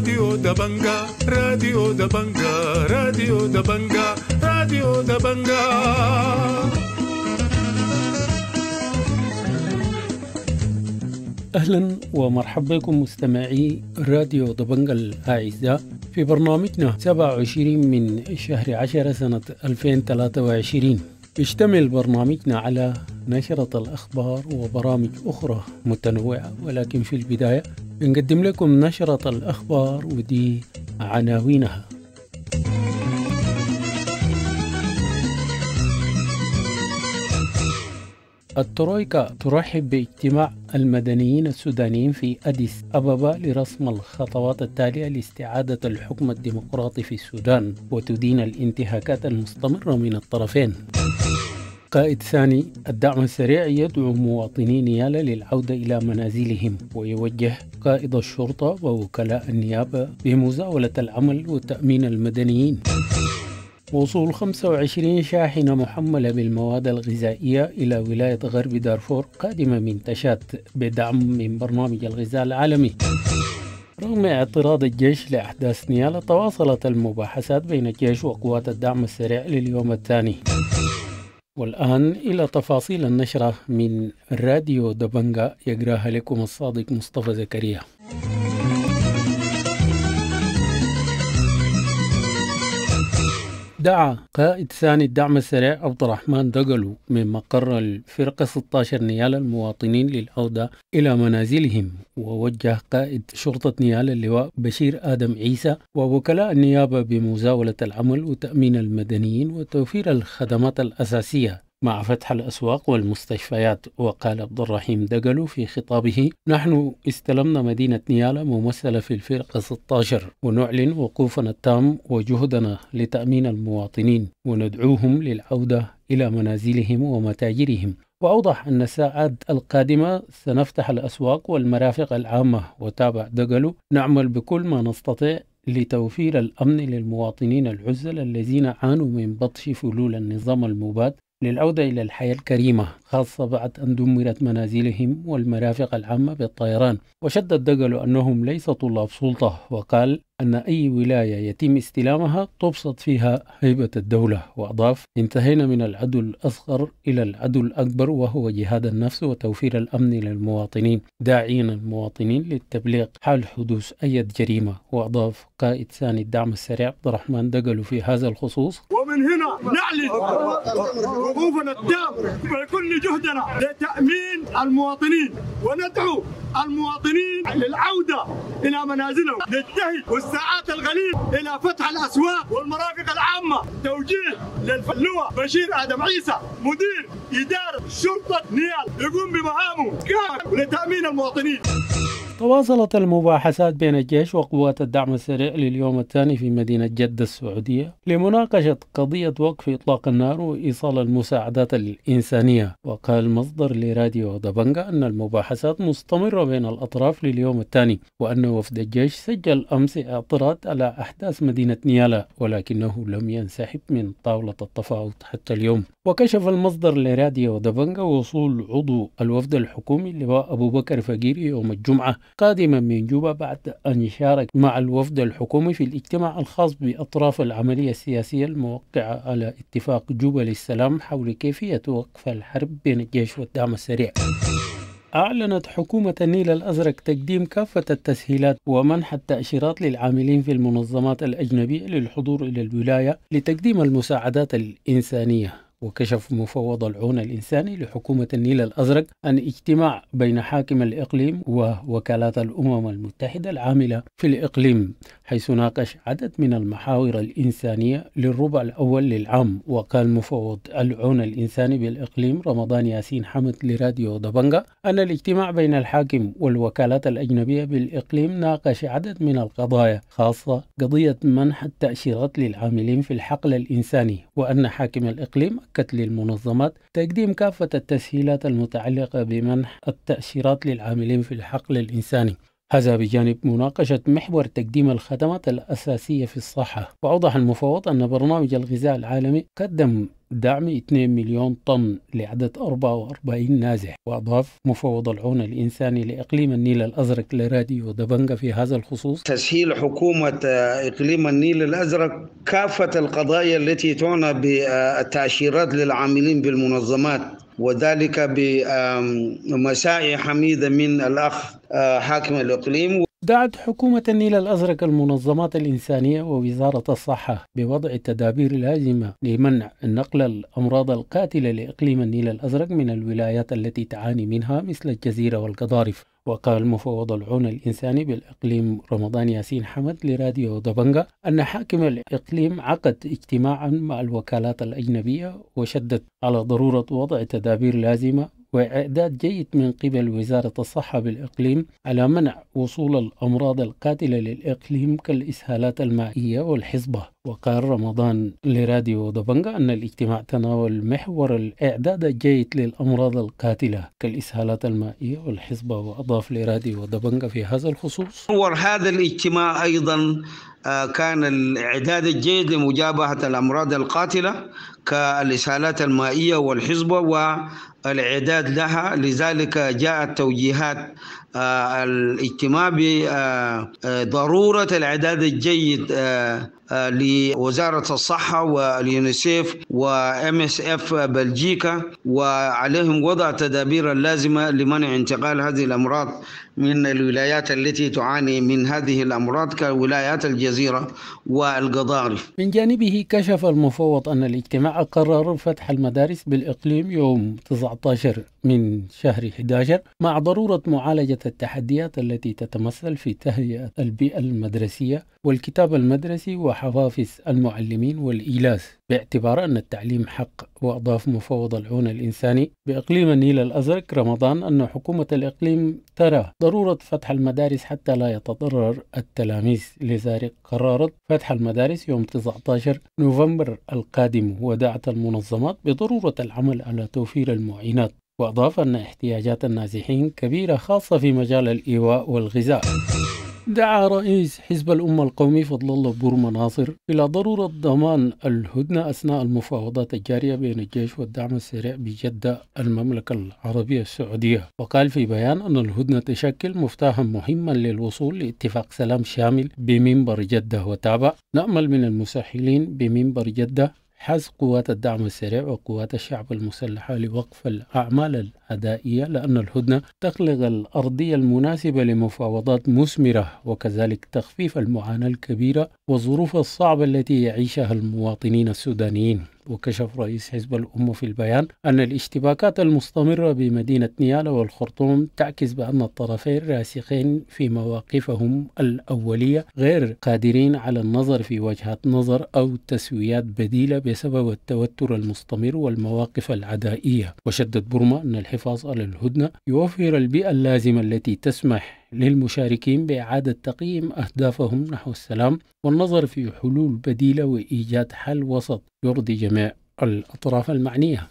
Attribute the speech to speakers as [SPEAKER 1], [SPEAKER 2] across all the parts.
[SPEAKER 1] راديو دبنجا راديو دبنجا راديو دبنجا راديو دبنجا أهلا ومرحبا بكم مستمعي راديو دبنجا الأعزاء في برنامجنا 27 من شهر 10 سنة 2023 يشتمل برنامجنا على نشرة الأخبار وبرامج أخرى متنوعة ولكن في البداية نقدم لكم نشرة الأخبار ودي عناوينها الترويكا ترحب باجتماع المدنيين السودانيين في أديس أبابا لرسم الخطوات التالية لاستعادة الحكم الديمقراطي في السودان وتدين الانتهاكات المستمرة من الطرفين القائد ثاني الدعم السريع يدعو مواطني نيالا للعودة إلى منازلهم ويوجه قائد الشرطة ووكلاء النيابة بمزاولة العمل وتأمين المدنيين وصول 25 شاحنة محملة بالمواد الغذائية إلى ولاية غرب دارفور قادمة من تشات بدعم من برنامج الغذاء العالمي رغم اعتراض الجيش لأحداث نيالا تواصلت المباحثات بين الجيش وقوات الدعم السريع لليوم الثاني والآن إلى تفاصيل النشرة من راديو دبنجا يقراها لكم الصادق مصطفى زكريا دعا قائد ثاني الدعم السريع عبد الرحمن دقلو من مقر الفرقة 16 نيال المواطنين للعودة إلى منازلهم ووجه قائد شرطة نيال اللواء بشير آدم عيسى ووكلاء النيابة بمزاولة العمل وتأمين المدنيين وتوفير الخدمات الأساسية مع فتح الأسواق والمستشفيات وقال عبد الرحيم دقلو في خطابه نحن استلمنا مدينة نيالا ممثلة في الفرقة 16 ونعلن وقوفنا التام وجهدنا لتأمين المواطنين وندعوهم للعودة إلى منازلهم ومتاجرهم وأوضح أن الساعات القادمة سنفتح الأسواق والمرافق العامة وتابع دقلو نعمل بكل ما نستطيع لتوفير الأمن للمواطنين العزل الذين عانوا من بطش فلول النظام المباد للعودة إلى الحياة الكريمة خاصة بعد أن دمرت منازلهم والمرافق العامة بالطيران وشدد دجل أنهم ليس طلاب سلطة وقال أن أي ولاية يتم استلامها تبسط فيها هيبة الدولة وأضاف انتهينا من العدو الأصغر إلى العدو الأكبر وهو جهاد النفس وتوفير الأمن للمواطنين داعين المواطنين للتبليغ حال حدوث أي جريمة وأضاف قائد ثاني الدعم السريع عبد الرحمن دقلو في هذا الخصوص
[SPEAKER 2] ومن هنا نعلن وقوفنا التام بكل جهدنا لتأمين المواطنين وندعو المواطنين للعوده الى منازلهم، نجتهد والساعات الغليظه الى فتح الاسواق والمرافق العامه، توجيه للفلوه بشير ادم عيسى مدير اداره شرطه نيال يقوم بمهامه لتامين المواطنين.
[SPEAKER 1] تواصلت المباحثات بين الجيش وقوات الدعم السريع لليوم الثاني في مدينة جدة السعودية لمناقشة قضية وقف إطلاق النار وإيصال المساعدات الإنسانية وقال مصدر لراديو دبنجا أن المباحثات مستمرة بين الأطراف لليوم الثاني وأن وفد الجيش سجل أمس اعتراض على أحداث مدينة نيالا ولكنه لم ينسحب من طاولة التفاوض حتى اليوم وكشف المصدر لراديو دبنجا وصول عضو الوفد الحكومي اللواء أبو بكر فقيري يوم الجمعة قادما من جوبا بعد أن يشارك مع الوفد الحكومي في الاجتماع الخاص بأطراف العملية السياسية الموقعة على اتفاق جوبا للسلام حول كيفية وقف الحرب بين الجيش والدعم السريع أعلنت حكومة النيل الأزرق تقديم كافة التسهيلات ومنح التأشيرات للعاملين في المنظمات الأجنبية للحضور إلى الولاية لتقديم المساعدات الإنسانية وكشف مفوض العون الإنساني لحكومة النيل الأزرق عن اجتماع بين حاكم الإقليم ووكالات الأمم المتحدة العاملة في الإقليم حيث ناقش عدد من المحاور الإنسانية للربع الأول للعام وقال مفوض العون الإنساني بالإقليم رمضان ياسين حمد لراديو دبنجا أن الاجتماع بين الحاكم والوكالات الأجنبية بالإقليم ناقش عدد من القضايا خاصة قضية منح التأشيرات للعاملين في الحقل الإنساني وأن حاكم الإقليم مؤكد للمنظمات تقديم كافة التسهيلات المتعلقة بمنح التأشيرات للعاملين في الحقل الإنساني هذا بجانب مناقشة محور تقديم الخدمات الأساسية في الصحة وأوضح المفوض أن برنامج الغذاء العالمي قدم دعم 2 مليون طن لعدد 44 نازح وأضاف مفوض العون الإنساني لإقليم النيل الأزرق لراديو دبنجة
[SPEAKER 2] في هذا الخصوص تسهيل حكومة آه، إقليم النيل الأزرق كافة القضايا التي تعنى بالتأشيرات للعاملين بالمنظمات وذلك بمساعي حميدة من الأخ آه، حاكم الإقليم
[SPEAKER 1] دعت حكومة النيل الأزرق المنظمات الإنسانية ووزارة الصحة بوضع التدابير اللازمة لمنع نقل الأمراض القاتلة لإقليم النيل الأزرق من الولايات التي تعاني منها مثل الجزيرة والقضارف وقال مفوض العون الإنساني بالإقليم رمضان ياسين حمد لراديو دبنغا أن حاكم الإقليم عقد اجتماعا مع الوكالات الأجنبية وشدد على ضرورة وضع تدابير لازمة وإعداد جيد من قبل وزارة الصحة بالإقليم على منع وصول الأمراض القاتلة للإقليم كالإسهالات المائية والحصبة وقال رمضان لراديو دبنغا أن الاجتماع تناول محور الإعداد الجيد للأمراض القاتلة كالإسهالات المائية والحصبة وأضاف المضاف لراديو دبنجة في هذا الخصوص؟
[SPEAKER 2] صور هذا الاجتماع أيضا آه، كان الإعداد الجيد لمجابهة الأمراض القاتلة كالإسهالات المائية والحزبة والإعداد لها لذلك جاءت توجيهات آه، الاجتماع بضرورة آه، آه، الإعداد الجيد لوزارة الصحة واليونيسيف وام اس اف بلجيكا وعليهم وضع تدابير اللازمة لمنع انتقال هذه الأمراض من الولايات التي تعاني من هذه الأمراض كولايات الجزيرة والقضارف من جانبه
[SPEAKER 1] كشف المفوض أن الاجتماع قرر فتح المدارس بالإقليم يوم 19 من شهر 11 مع ضرورة معالجة التحديات التي تتمثل في تهيئة البيئة المدرسية والكتاب المدرسي وحوافز المعلمين والإيلاس باعتبار أن التعليم حق وأضاف مفوض العون الإنساني بإقليم النيل الأزرق رمضان أن حكومة الإقليم ترى ضرورة فتح المدارس حتى لا يتضرر التلاميذ لذلك قررت فتح المدارس يوم 19 نوفمبر القادم ودعت المنظمات بضرورة العمل على توفير المعينات وأضاف أن احتياجات النازحين كبيرة خاصة في مجال الإيواء والغذاء دعا رئيس حزب الأمة القومي فضل الله بورما ناصر إلى ضرورة ضمان الهدنة أثناء المفاوضات الجارية بين الجيش والدعم السريع بجدة المملكة العربية السعودية وقال في بيان أن الهدنة تشكل مفتاحا مهما للوصول لاتفاق سلام شامل بمنبر جدة وتابع نأمل من المساحلين بمنبر جدة حث قوات الدعم السريع وقوات الشعب المسلحة لوقف الأعمال العدائية لأن الهدنة تخلق الأرضية المناسبة لمفاوضات مثمرة وكذلك تخفيف المعاناة الكبيرة والظروف الصعبة التي يعيشها المواطنين السودانيين وكشف رئيس حزب الأمة في البيان أن الاشتباكات المستمرة بمدينة نيالا والخرطوم تعكس بأن الطرفين راسخين في مواقفهم الأولية غير قادرين على النظر في وجهات نظر أو تسويات بديلة بسبب التوتر المستمر والمواقف العدائية وشدد برما أن الحفاظ على الهدنة يوفر البيئة اللازمة التي تسمح للمشاركين بإعادة تقييم أهدافهم نحو السلام والنظر في حلول بديلة وإيجاد حل وسط يرضي جميع الأطراف المعنية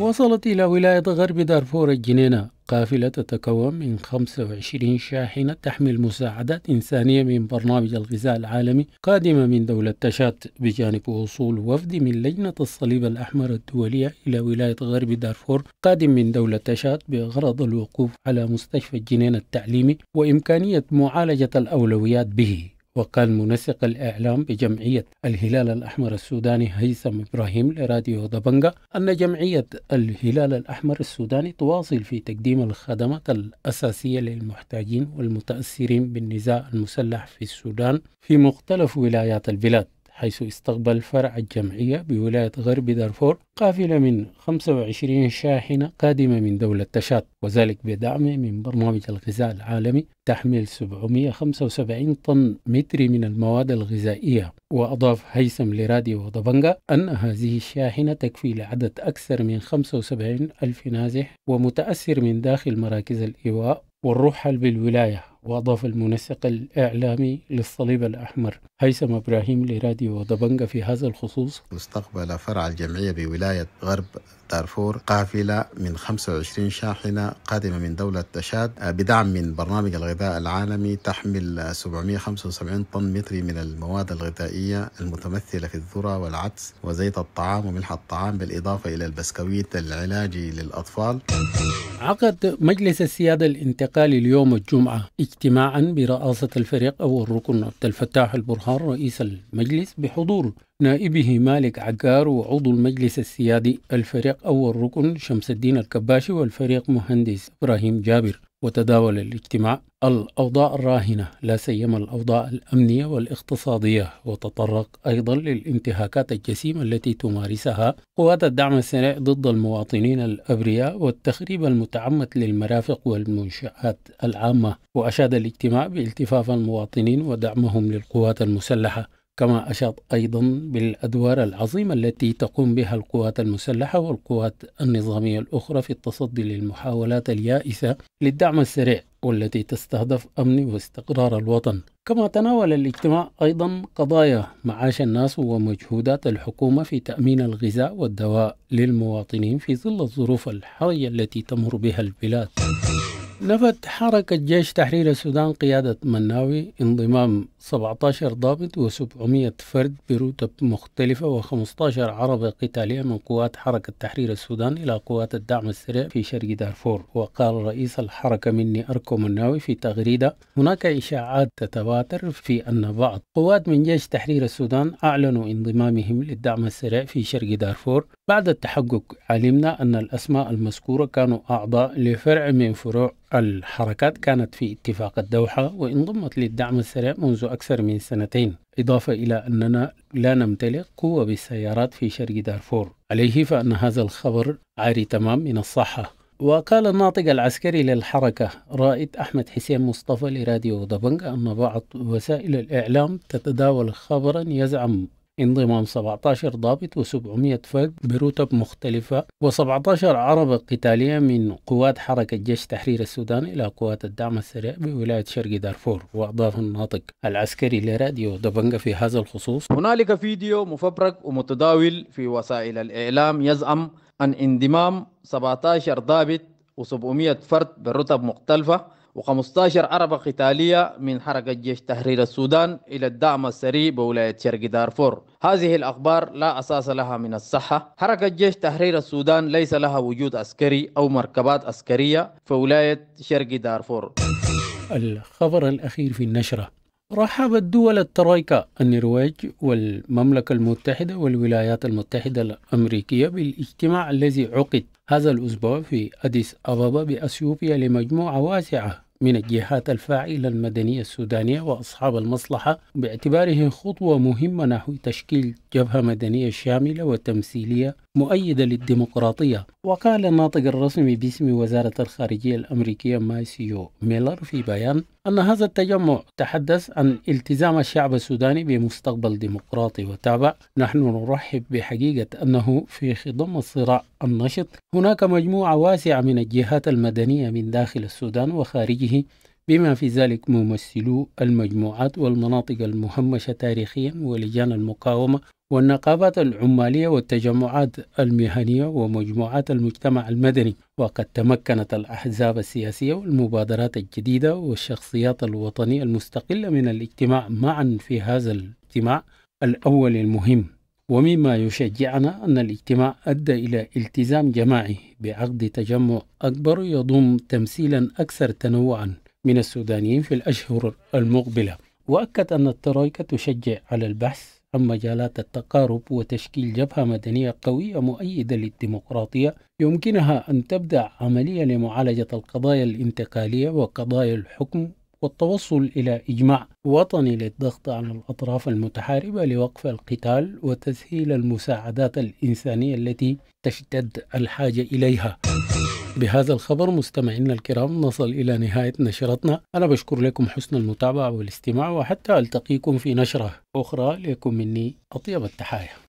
[SPEAKER 1] وصلت إلى ولاية غرب دارفور الجنينة قافلة تتكون من 25 شاحنة تحمل مساعدات إنسانية من برنامج الغذاء العالمي قادمة من دولة تشات بجانب وصول وفد من لجنة الصليب الأحمر الدولية إلى ولاية غرب دارفور قادم من دولة تشات بغرض الوقوف على مستشفى الجنين التعليمي وإمكانية معالجة الأولويات به وكان منسق الإعلام بجمعية الهلال الأحمر السوداني هيثم إبراهيم لراديو دبنجة أن جمعية الهلال الأحمر السوداني تواصل في تقديم الخدمات الأساسية للمحتاجين والمتأثرين بالنزاع المسلح في السودان في مختلف ولايات البلاد حيث استقبل فرع الجمعية بولاية غرب دارفور قافلة من 25 شاحنة قادمة من دولة تشاد وذلك بدعم من برنامج الغذاء العالمي تحمل 775 طن متر من المواد الغذائية وأضاف هيثم لراديو ودبنجا أن هذه الشاحنة تكفي لعدد أكثر من 75 ألف نازح ومتأثر من داخل مراكز الإيواء والرحل بالولاية وأضاف المنسق الإعلامي للصليب الأحمر هيثم إبراهيم لراديو دبنجا في هذا الخصوص استقبل فرع الجمعية بولاية غرب دارفور قافلة من 25 شاحنة قادمة من دولة تشاد بدعم من برنامج الغذاء العالمي تحمل 775 طن متري من المواد الغذائية المتمثلة في الذرة والعدس وزيت الطعام وملح الطعام بالإضافة إلى البسكويت العلاجي للأطفال عقد مجلس السيادة الانتقالي اليوم الجمعة اجتماعا برئاسة الفريق أو الركن عبد الفتاح البرهان رئيس المجلس بحضور نائبه مالك عكار وعضو المجلس السيادي الفريق أول ركن شمس الدين الكباشي والفريق مهندس إبراهيم جابر وتداول الاجتماع الأوضاع الراهنة لا سيما الأوضاع الأمنية والاقتصادية وتطرق أيضا للانتهاكات الجسيمة التي تمارسها قوات الدعم السريع ضد المواطنين الأبرياء والتخريب المتعمد للمرافق والمنشآت العامة وأشاد الاجتماع بالتفاف المواطنين ودعمهم للقوات المسلحة كما أشاد أيضا بالأدوار العظيمة التي تقوم بها القوات المسلحة والقوات النظامية الأخرى في التصدي للمحاولات اليائسة للدعم السريع والتي تستهدف أمن واستقرار الوطن كما تناول الاجتماع أيضا قضايا معاش الناس ومجهودات الحكومة في تأمين الغذاء والدواء للمواطنين في ظل الظروف الحرجة التي تمر بها البلاد نفت حركة جيش تحرير السودان قيادة مناوي انضمام 17 ضابط و700 فرد برتب مختلفة و15 عربة قتالية من قوات حركة تحرير السودان إلى قوات الدعم السريع في شرق دارفور وقال رئيس الحركة مني أركو مناوي في تغريدة هناك إشاعات تتواتر في أن بعض قوات من جيش تحرير السودان أعلنوا انضمامهم للدعم السريع في شرق دارفور بعد التحقق علمنا أن الأسماء المذكورة كانوا أعضاء لفرع من فروع الحركات كانت في اتفاق الدوحة وانضمت للدعم السريع منذ أكثر من سنتين إضافة إلى أننا لا نمتلك قوة بالسيارات في شرق دارفور عليه فأن هذا الخبر عاري تمام من الصحة وقال الناطق العسكري للحركة رائد أحمد حسين مصطفى لراديو دبنج أن بعض وسائل الإعلام تتداول خبرا يزعم انضمام 17 ضابط و700 فرد برتب مختلفة و17 عربة قتالية من قوات حركة جيش تحرير السودان إلى قوات الدعم السريع بولاية شرق دارفور وأضاف الناطق العسكري لراديو دبنجا في هذا الخصوص هنالك فيديو مفبرك ومتداول في وسائل الإعلام يزعم أن انضمام 17 ضابط و700 فرد برتب مختلفة و15 عربة قتالية من حركة جيش تحرير السودان إلى الدعم السري بولاية شرق دارفور هذه الأخبار لا أساس لها من الصحة حركة جيش تحرير السودان ليس لها وجود عسكري أو مركبات عسكرية في ولاية شرق دارفور الخبر الأخير في النشرة رحبت دول الترايكا النرويج والمملكة المتحدة والولايات المتحدة الأمريكية بالاجتماع الذي عقد هذا الأسبوع في أديس أبابا بأثيوبيا لمجموعة واسعة من الجهات الفاعلة المدنية السودانية وأصحاب المصلحة باعتباره خطوة مهمة نحو تشكيل جبهة مدنية شاملة وتمثيلية مؤيدة للديمقراطية وقال الناطق الرسمي باسم وزارة الخارجية الأمريكية مايسيو ميلر في بيان أن هذا التجمع تحدث عن التزام الشعب السوداني بمستقبل ديمقراطي وتابع نحن نرحب بحقيقة أنه في خضم الصراع النشط هناك مجموعة واسعة من الجهات المدنية من داخل السودان وخارجه بما في ذلك ممثلو المجموعات والمناطق المهمشة تاريخيا ولجان المقاومة والنقابات العمالية والتجمعات المهنية ومجموعات المجتمع المدني وقد تمكنت الأحزاب السياسية والمبادرات الجديدة والشخصيات الوطنية المستقلة من الاجتماع معا في هذا الاجتماع الأول المهم ومما يشجعنا أن الاجتماع أدى إلى التزام جماعي بعقد تجمع أكبر يضم تمثيلا أكثر تنوعا من السودانيين في الأشهر المقبلة وأكد أن الترايكة تشجع على البحث عن مجالات التقارب وتشكيل جبهة مدنية قوية مؤيدة للديمقراطية يمكنها أن تبدأ عملية لمعالجة القضايا الانتقالية وقضايا الحكم والتوصل إلى إجماع وطني للضغط على الأطراف المتحاربة لوقف القتال وتسهيل المساعدات الإنسانية التي تشتد الحاجة إليها بهذا الخبر مستمعينا الكرام نصل إلى نهاية نشرتنا أنا بشكر لكم حسن المتابعة والاستماع وحتى ألتقيكم في نشرة أخرى لكم مني أطيب التحايا